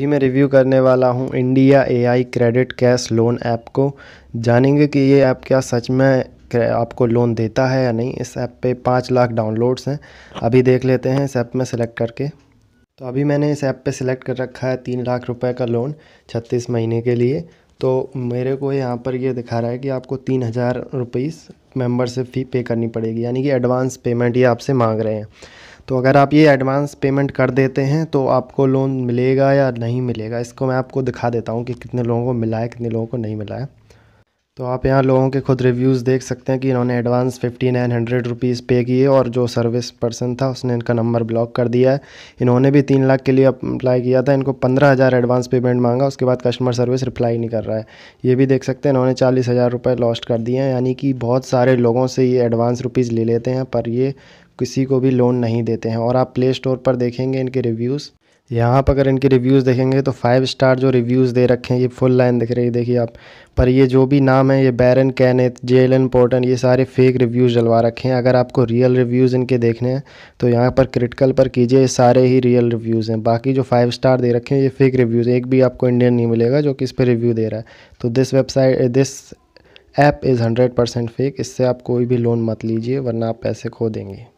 जी मैं रिव्यू करने वाला हूँ India AI credit cash loan app को जानेंगे कि ये ऐप क्या सच में आपको लोन देता है या नहीं इस ऐप पे पाँच लाख डाउनलोड्स हैं अभी देख लेते हैं इस ऐप में सेलेक्ट करके तो अभी मैंने इस ऐप पे सिलेक्ट कर रखा है तीन लाख रुपए का लोन छत्तीस महीने के लिए तो मेरे को यहाँ पर ये दिखा रहा है कि आपको तीन हज़ार मेंबरशिप मेम्बरशिप फ़ी पे करनी पड़ेगी यानी कि एडवांस पेमेंट ये आपसे मांग रहे हैं तो अगर आप ये एडवांस पेमेंट कर देते हैं तो आपको लोन मिलेगा या नहीं मिलेगा इसको मैं आपको दिखा देता हूँ कि कितने लोगों को मिला है कितने लोगों को नहीं मिला है तो आप यहाँ लोगों के खुद रिव्यूज़ देख सकते हैं कि इन्होंने advance fifty nine hundred rupees पे किए और जो सर्विस पर्सन था उसने इनका नंबर ब्लॉक कर दिया है इन्होंने भी तीन लाख के लिए अप्लाई किया था इनको पंद्रह हज़ार एडवांस पेमेंट मांगा उसके बाद कस्टमर सर्विस रिप्लाई नहीं कर रहा है ये भी देख सकते हैं इन्होंने चालीस हज़ार रुपये लॉस्ट कर दिए हैं यानी कि बहुत सारे लोगों से ये एडवांस रुपीज़ ले लेते हैं पर ये किसी को भी लोन नहीं देते हैं और आप प्ले स्टोर पर देखेंगे इनके रिव्यूज़ यहाँ पर अगर इनके रिव्यूज़ देखेंगे तो फाइव स्टार जो रिव्यूज़ दे रखे हैं ये फुल लाइन दिख रही है देखिए आप पर ये जो भी नाम है ये बैरन कैनेथ जेलन पोर्टन ये सारे फेक रिव्यूज़ डलवा रखे हैं अगर आपको रियल रिव्यूज़ इनके देखने हैं तो यहाँ पर क्रिटिकल पर कीजिए ये सारे ही रियल रिव्यूज़ हैं बाकी जो फाइव स्टार दे रखे हैं ये फेक रिव्यूज़ एक भी आपको इंडियन नहीं मिलेगा जो कि इस पर रिव्यू दे रहा है तो this website this app is hundred percent fake इससे आप कोई भी लोन मत लीजिए वरना आप पैसे खो देंगे